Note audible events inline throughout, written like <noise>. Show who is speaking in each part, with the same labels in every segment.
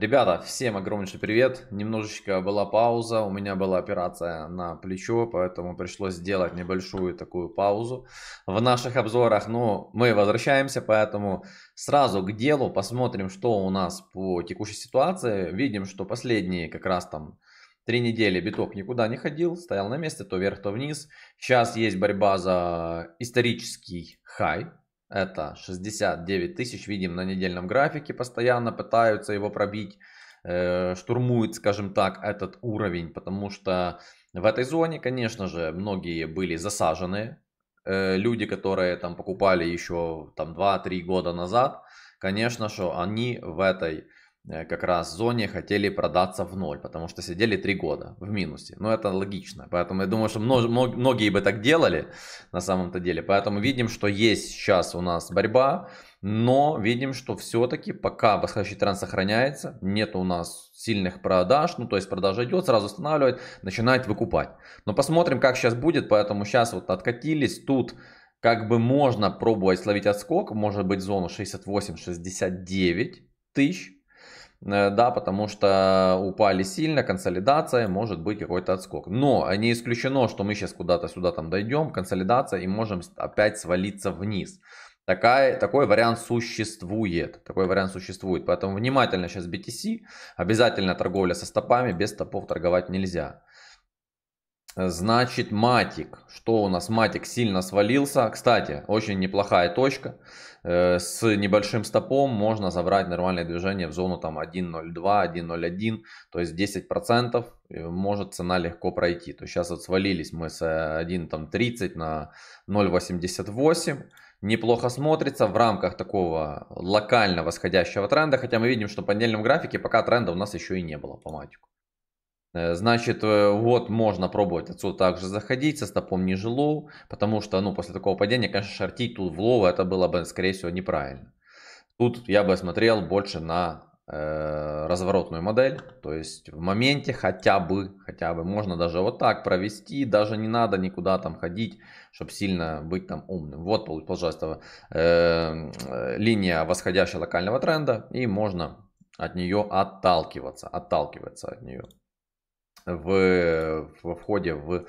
Speaker 1: Ребята, всем огромнейший привет. Немножечко была пауза, у меня была операция на плечо, поэтому пришлось сделать небольшую такую паузу в наших обзорах. Но мы возвращаемся, поэтому сразу к делу посмотрим, что у нас по текущей ситуации. Видим, что последние как раз там три недели биток никуда не ходил, стоял на месте, то вверх, то вниз. Сейчас есть борьба за исторический хай, это 69 тысяч, видим на недельном графике, постоянно пытаются его пробить, э, штурмует, скажем так, этот уровень, потому что в этой зоне, конечно же, многие были засажены, э, люди, которые там покупали еще там 2-3 года назад, конечно же, они в этой Э, как раз зоне хотели продаться в ноль, потому что сидели три года в минусе. Но ну, это логично. Поэтому я думаю, что многие бы так делали на самом-то деле. Поэтому видим, что есть сейчас у нас борьба, но видим, что все-таки пока восходящий тренд сохраняется, нет у нас сильных продаж, ну то есть продажа идет, сразу останавливает, начинает выкупать. Но посмотрим, как сейчас будет, поэтому сейчас вот откатились, тут как бы можно пробовать словить отскок, может быть зону 68-69 тысяч, Э, да, потому что упали сильно, консолидация, может быть какой-то отскок. Но не исключено, что мы сейчас куда-то сюда там дойдем, консолидация и можем опять свалиться вниз. Такая, такой вариант существует. Такой вариант существует. Поэтому внимательно сейчас BTC. Обязательно торговля со стопами. Без стопов торговать нельзя. Значит, матик. Что у нас? Матик сильно свалился. Кстати, очень неплохая точка. Э, с небольшим стопом можно забрать нормальное движение в зону там 1.02, 1.01. То есть 10% э, может цена легко пройти. То есть сейчас вот свалились мы с 1.30 э, на 0.88 неплохо смотрится в рамках такого локально восходящего тренда, хотя мы видим, что по недельном графике пока тренда у нас еще и не было по матику. Э, значит, э, вот можно пробовать отсюда также заходить со стопом ниже лоу, потому что, ну, после такого падения, конечно, шортить тут в лоу, это было бы, скорее всего, неправильно. Тут я бы смотрел больше на э, разворотную модель, то есть в моменте хотя бы, хотя бы можно даже вот так провести, даже не надо никуда там ходить, чтобы сильно быть там умным. Вот, пожалуйста, э, э, линия восходящего локального тренда, и можно от нее отталкиваться, отталкиваться от нее в, во входе в,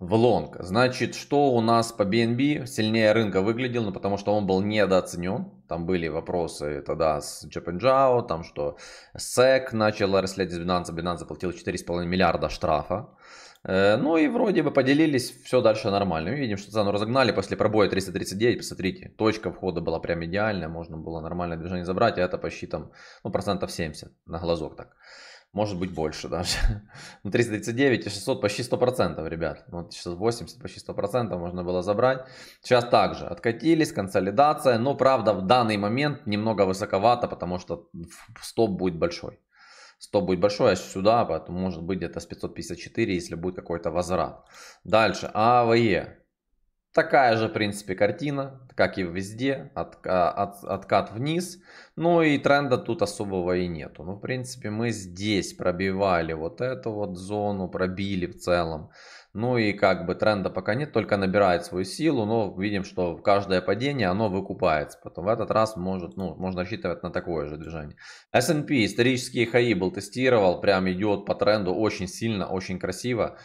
Speaker 1: в лонг. Значит, что у нас по BNB сильнее рынка выглядел, ну, потому что он был недооценен. Там были вопросы тогда с Чапенджао, там что SEC начал расследовать с Binance, Binance заплатил 4,5 миллиарда штрафа. Э, ну и вроде бы поделились, все дальше нормально. Мы ну, видим, что цену разогнали после пробоя 339, посмотрите, точка входа была прям идеальная, можно было нормальное движение забрать, а это по счетам ну, процентов 70 на глазок так. Может быть больше даже. <laughs> Ну 339 и 600 почти 100%, ребят. Ну, вот 680 почти 100% можно было забрать. Сейчас также откатились, консолидация. Но правда в данный момент немного высоковато, потому что стоп будет большой. Стоп будет большой, а сюда, поэтому может быть где-то с 554, если будет какой-то возврат. Дальше, АВЕ. Такая же, в принципе, картина, как и везде, от, а, от, откат вниз. Ну и тренда тут особого и нету. Ну, в принципе, мы здесь пробивали вот эту вот зону, пробили в целом. Ну и как бы тренда пока нет, только набирает свою силу, но видим, что каждое падение оно выкупается. Потом в этот раз может, ну, можно рассчитывать на такое же движение. S&P исторические хаи был тестировал, прям идет по тренду очень сильно, очень красиво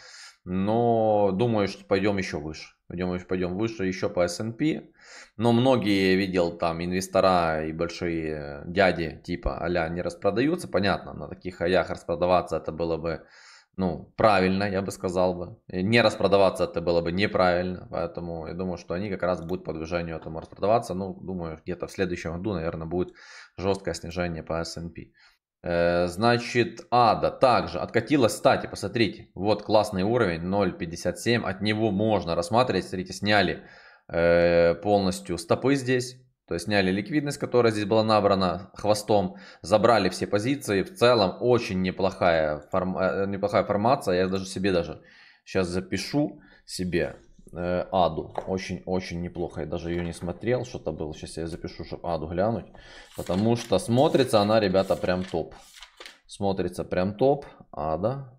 Speaker 1: но думаю, что пойдем еще выше. Пойдем, пойдем выше еще по S&P. Но многие, видел, там инвестора и большие дяди типа а не распродаются. Понятно, на таких аях распродаваться это было бы ну, правильно, я бы сказал бы. Не распродаваться это было бы неправильно, поэтому я думаю, что они как раз будут по движению этому распродаваться. Ну, думаю, где-то в следующем году, наверное, будет жесткое снижение по S&P. Э, значит, Ада также откатилась. Кстати, посмотрите, вот классный уровень 0.57. От него можно рассматривать. Смотрите, сняли э, полностью стопы здесь. То есть сняли ликвидность, которая здесь была набрана хвостом, забрали все позиции. В целом очень неплохая, форма, э, неплохая формация. Я даже себе даже сейчас запишу себе Э, аду. Очень-очень неплохо. Я даже ее не смотрел, что-то было. Сейчас я запишу, чтобы Аду глянуть. Потому что смотрится она, ребята, прям топ. Смотрится прям топ. Ада.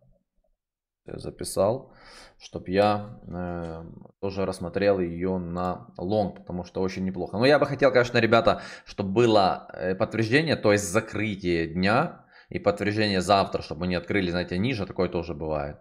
Speaker 1: Я записал, чтобы я э, тоже рассмотрел ее на лонг, потому что очень неплохо. Но я бы хотел, конечно, ребята, чтобы было э, подтверждение, то есть закрытие дня и подтверждение завтра, чтобы мы не открыли, знаете, ниже, такое тоже бывает.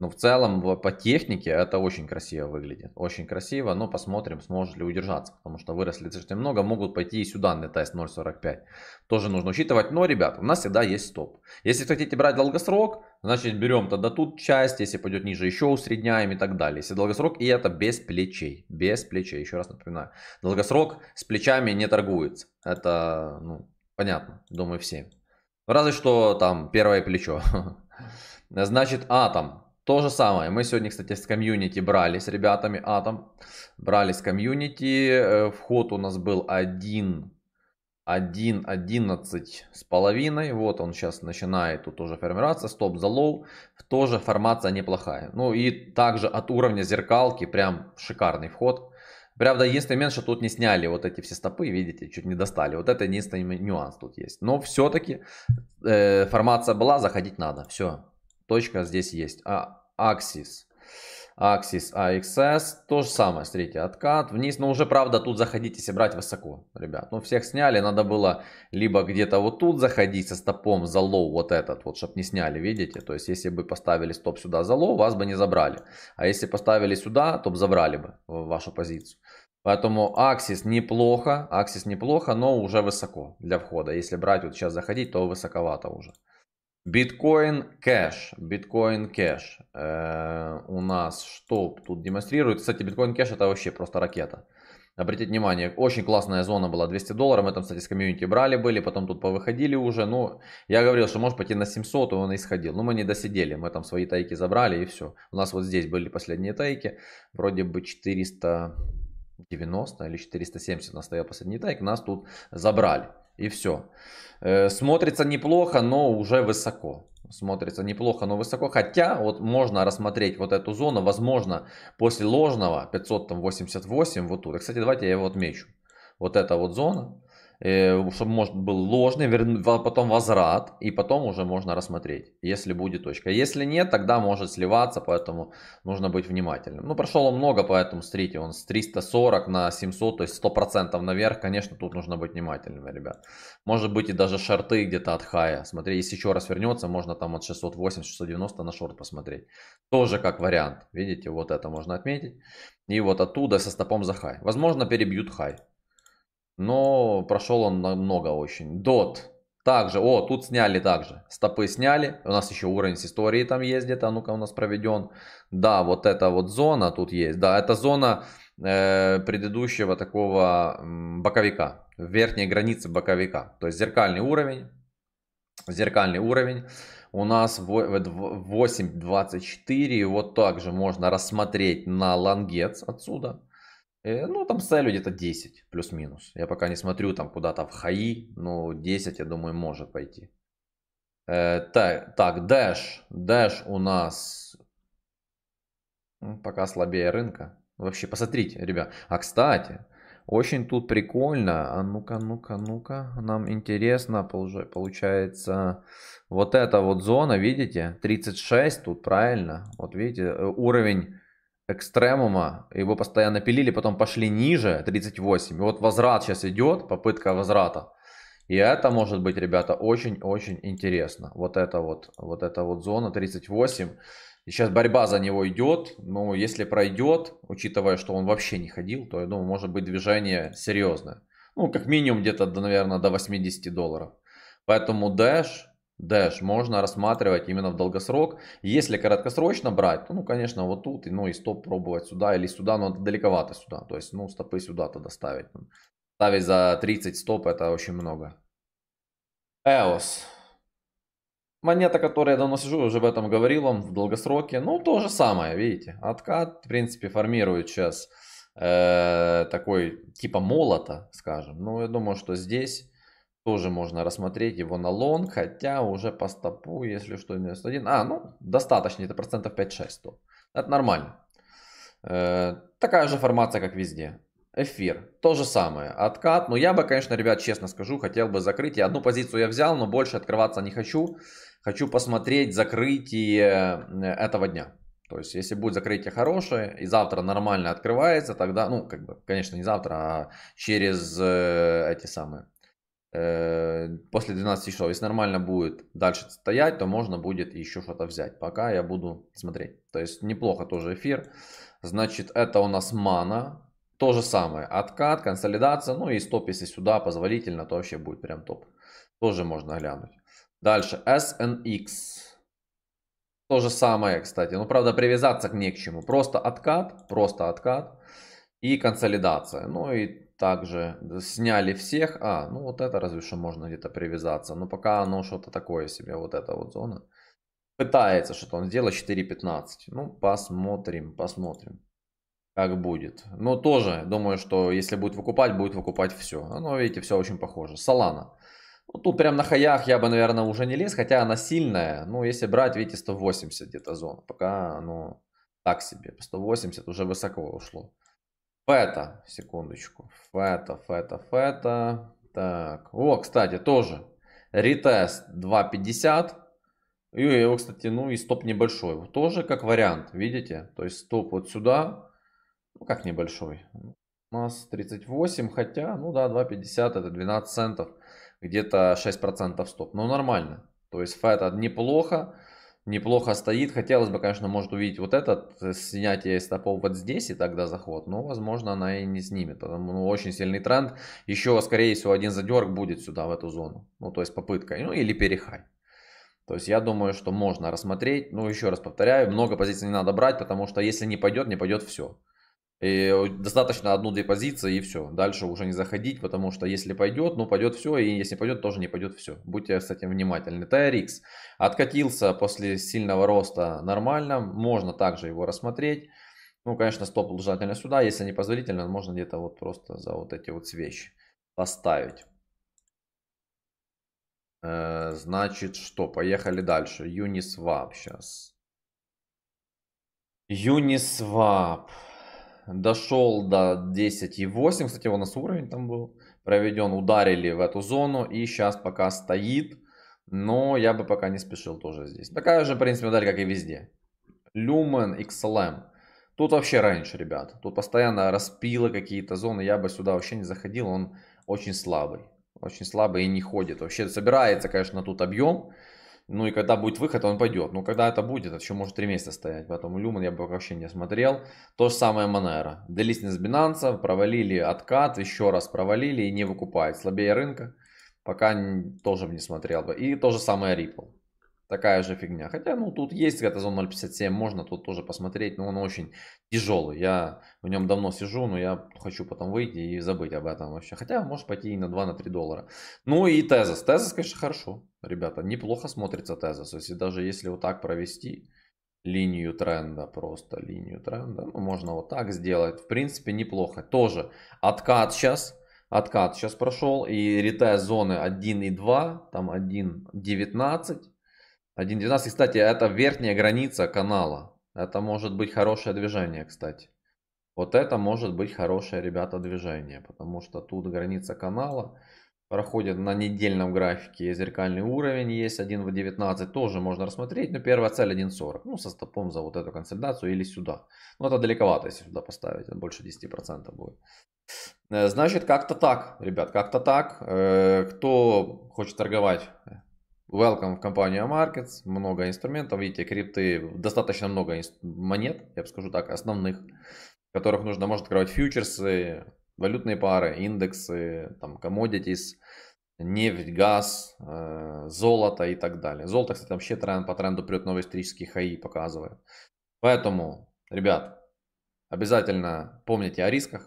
Speaker 1: Но ну, в целом по технике это очень красиво выглядит. Очень красиво, но посмотрим, сможет ли удержаться. Потому что выросли достаточно много, могут пойти и сюда на тест 0.45. Тоже нужно учитывать. Но, ребят, у нас всегда есть стоп. Если хотите брать долгосрок, значит берем тогда тут часть. Если пойдет ниже, еще усредняем и так далее. Если долгосрок, и это без плечей. Без плечей, еще раз напоминаю. Долгосрок с плечами не торгуется. Это, ну, понятно, думаю, все. Разве что там первое плечо. <laughs> Значит, атом. То же самое. Мы сегодня, кстати, с комьюнити брали с ребятами Атом. Брали с комьюнити. Э, вход у нас был 1 1, 11 с половиной. Вот он сейчас начинает тут тоже формироваться. Стоп за лоу. Тоже формация неплохая. Ну и также от уровня зеркалки прям шикарный вход. Правда, единственный момент, что тут не сняли вот эти все стопы, видите, чуть не достали. Вот это единственный нюанс тут есть. Но все-таки э, формация была, заходить надо. Все, точка здесь есть. А, Axis. Axis AXS. То же самое, смотрите, откат вниз. Но уже, правда, тут заходите если брать высоко, ребят. Ну, всех сняли, надо было либо где-то вот тут заходить со стопом за лоу вот этот, вот, чтобы не сняли, видите? То есть, если бы поставили стоп сюда за лоу, вас бы не забрали. А если поставили сюда, то забрали бы вашу позицию. Поэтому Axis неплохо, Axis неплохо, но уже высоко для входа. Если брать вот сейчас заходить, то высоковато уже. Биткоин кэш. Биткоин кэш. Э, у нас что тут демонстрирует? Кстати, биткоин кэш это вообще просто ракета. Обратите внимание, очень классная зона была 200 долларов. Мы там, кстати, с комьюнити брали были, потом тут повыходили уже. Ну, я говорил, что может пойти на 700, и он исходил. Но мы не досидели, мы там свои тайки забрали и все. У нас вот здесь были последние тайки. Вроде бы 490 или 470 у нас стоял последний тайк, нас тут забрали. И все. Э, смотрится неплохо, но уже высоко. Смотрится неплохо, но высоко. Хотя вот можно рассмотреть вот эту зону. Возможно, после ложного 588 вот тут. И, кстати, давайте я его отмечу. Вот эта вот зона. Э, чтобы может был ложный, потом возврат, и потом уже можно рассмотреть, если будет точка. Если нет, тогда может сливаться, поэтому нужно быть внимательным. Ну, прошел он много, поэтому, смотрите, он с 340 на 700, то есть 100% наверх, конечно, тут нужно быть внимательным, ребят. Может быть и даже шорты где-то от хая. Смотри, если еще раз вернется, можно там от 608-690 на шорт посмотреть. Тоже как вариант, видите, вот это можно отметить. И вот оттуда со стопом за хай. Возможно, перебьют хай но прошел он много очень. Дот. Также, о, тут сняли также. Стопы сняли. У нас еще уровень с истории там есть где-то. А ну-ка у нас проведен. Да, вот эта вот зона тут есть. Да, это зона э, предыдущего такого боковика. Верхней границы боковика. То есть зеркальный уровень. Зеркальный уровень. У нас 8.24. Вот также можно рассмотреть на лангец отсюда. Э, ну, там ставлю где-то 10, плюс-минус. Я пока не смотрю там куда-то в хаи, но 10, я думаю, может пойти. Э, так, так, Dash. Dash у нас пока слабее рынка. Вообще, посмотрите, ребят. А, кстати, очень тут прикольно. А ну-ка, ну-ка, ну-ка. Нам интересно, получается, вот эта вот зона, видите? 36 тут, правильно? Вот видите, э, уровень экстремума, его постоянно пилили, потом пошли ниже, 38. И вот возврат сейчас идет, попытка возврата. И это может быть, ребята, очень-очень интересно. Вот это вот, вот эта вот зона 38. И сейчас борьба за него идет, но ну, если пройдет, учитывая, что он вообще не ходил, то, я думаю, может быть движение серьезное. Ну, как минимум где-то, наверное, до 80 долларов. Поэтому Dash Dash можно рассматривать именно в долгосрок. Если короткосрочно брать, то, ну, конечно, вот тут, ну, и стоп пробовать сюда или сюда, но это далековато сюда. То есть, ну, стопы сюда то доставить. Ставить за 30 стоп это очень много. EOS. Монета, которую я давно сижу, уже об этом говорил вам в долгосроке. Ну, то же самое, видите. Откат, в принципе, формирует сейчас э, такой типа молота, скажем. Ну, я думаю, что здесь тоже можно рассмотреть его на лонг, хотя уже по стопу, если что, минус 1. А, ну, достаточно, это процентов 5-6. Это нормально. Э, такая же формация, как везде. Эфир. То же самое. Откат. ну я бы, конечно, ребят, честно скажу, хотел бы закрыть. Я Одну позицию я взял, но больше открываться не хочу. Хочу посмотреть закрытие э, этого дня. То есть, если будет закрытие хорошее и завтра нормально открывается, тогда, ну, как бы, конечно, не завтра, а через э, эти самые Э, после 12 часов, если нормально будет дальше стоять, то можно будет еще что-то взять. Пока я буду смотреть. То есть неплохо тоже эфир. Значит, это у нас мана. То же самое. Откат, консолидация. Ну и стоп, если сюда позволительно, то вообще будет прям топ. Тоже можно глянуть. Дальше. SNX. То же самое, кстати. Ну, правда, привязаться к не к чему. Просто откат. Просто откат. И консолидация. Ну и также сняли всех. А, ну вот это разве что можно где-то привязаться. Но пока оно что-то такое себе, вот эта вот зона. Пытается что-то он сделать 4.15. Ну посмотрим, посмотрим как будет. Но тоже думаю, что если будет выкупать, будет выкупать все. Ну, видите, все очень похоже. Солана. Ну, тут прям на хаях я бы, наверное, уже не лез, хотя она сильная. Ну, если брать, видите, 180 где-то зона. Пока, ну, так себе. 180 уже высоко ушло. Фета, секундочку. Фета, фета, фета. Так. О, кстати, тоже. Ретест 2.50. И его, кстати, ну и стоп небольшой. Тоже как вариант, видите? То есть стоп вот сюда. Ну, как небольшой. У нас 38, хотя, ну да, 2.50 это 12 центов. Где-то 6% стоп. Но нормально. То есть фета неплохо неплохо стоит. Хотелось бы, конечно, может увидеть вот этот э, снятие стопов вот здесь и тогда заход, но, возможно, она и не снимет, потому ну, очень сильный тренд. Еще, скорее всего, один задерг будет сюда, в эту зону, ну, то есть попытка, ну, или перехай. То есть я думаю, что можно рассмотреть, ну, еще раз повторяю, много позиций не надо брать, потому что если не пойдет, не пойдет все. И достаточно одну-две позиции и все. Дальше уже не заходить, потому что если пойдет, ну пойдет все, и если пойдет, тоже не пойдет все. Будьте с этим внимательны. TRX откатился после сильного роста нормально, можно также его рассмотреть. Ну, конечно, стоп желательно сюда, если не позволительно, можно где-то вот просто за вот эти вот свечи поставить. Э, значит, что, поехали дальше. Uniswap сейчас. Uniswap дошел до 10,8, кстати, у нас уровень там был проведен, ударили в эту зону и сейчас пока стоит, но я бы пока не спешил тоже здесь. Такая же, в принципе, модель, как и везде. Lumen XLM. Эм. Тут вообще раньше, ребят. Тут постоянно распилы какие-то зоны. Я бы сюда вообще не заходил. Он очень слабый. Очень слабый и не ходит. Вообще собирается, конечно, тут объем. Ну и когда будет выход, он пойдет. Ну когда это будет, это еще может 3 месяца стоять. Поэтому Люман я бы вообще не смотрел. То же самое Монера. не с Binance, провалили откат, еще раз провалили и не выкупает. Слабее рынка. Пока тоже не смотрел бы. И то же самое Ripple такая же фигня. Хотя, ну, тут есть эта гатазон 0.57, можно тут тоже посмотреть, но он очень тяжелый. Я в нем давно сижу, но я хочу потом выйти и забыть об этом вообще. Хотя, может пойти и на 2, на 3 доллара. Ну и Тезос. Тезос, конечно, хорошо, ребята. Неплохо смотрится Тезос. Если даже если вот так провести линию тренда, просто линию тренда, ну, можно вот так сделать. В принципе, неплохо. Тоже откат сейчас откат сейчас прошел и ретест зоны и 1.2, там 1.19, 1.12, кстати, это верхняя граница канала. Это может быть хорошее движение, кстати. Вот это может быть хорошее, ребята, движение, потому что тут граница канала проходит на недельном графике. Зеркальный уровень есть 1 в 19, тоже можно рассмотреть. Но первая цель 1.40, ну со стопом за вот эту консолидацию или сюда. Но ну, это далековато, если сюда поставить, это больше 10% будет. Э, значит, как-то так, ребят, как-то так. Э, кто хочет торговать Welcome в компанию Markets, много инструментов, видите, крипты, достаточно много монет, я бы скажу так, основных, которых нужно, может открывать фьючерсы, валютные пары, индексы, там, commodities, нефть, газ, э, золото и так далее. Золото, кстати, вообще тренд, по тренду прет новый исторический хаи показывает. Поэтому, ребят, обязательно помните о рисках,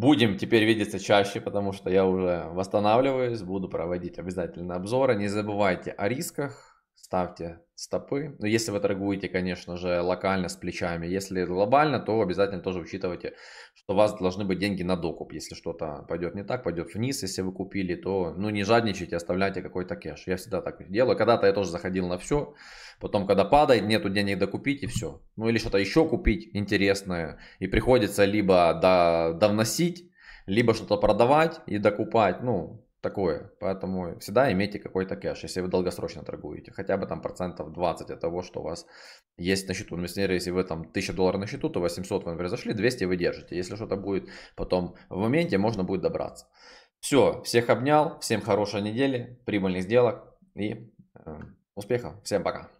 Speaker 1: Будем теперь видеться чаще, потому что я уже восстанавливаюсь, буду проводить обязательно обзоры. Не забывайте о рисках, ставьте стопы. Но ну, если вы торгуете, конечно же, локально с плечами, если глобально, то обязательно тоже учитывайте, что у вас должны быть деньги на докуп. Если что-то пойдет не так, пойдет вниз, если вы купили, то ну не жадничайте, оставляйте какой-то кэш. Я всегда так делаю. Когда-то я тоже заходил на все, потом, когда падает, нету денег докупить и все. Ну или что-то еще купить интересное, и приходится либо до, довносить, либо что-то продавать и докупать, ну, такое. Поэтому всегда имейте какой-то кэш, если вы долгосрочно торгуете. Хотя бы там процентов 20 от того, что у вас есть на счету. Например, если вы там 1000 долларов на счету, то 800 вы, произошли, зашли, 200 вы держите. Если что-то будет потом в моменте, можно будет добраться. Все, всех обнял, всем хорошей недели, прибыльных сделок и э, успехов. Всем пока.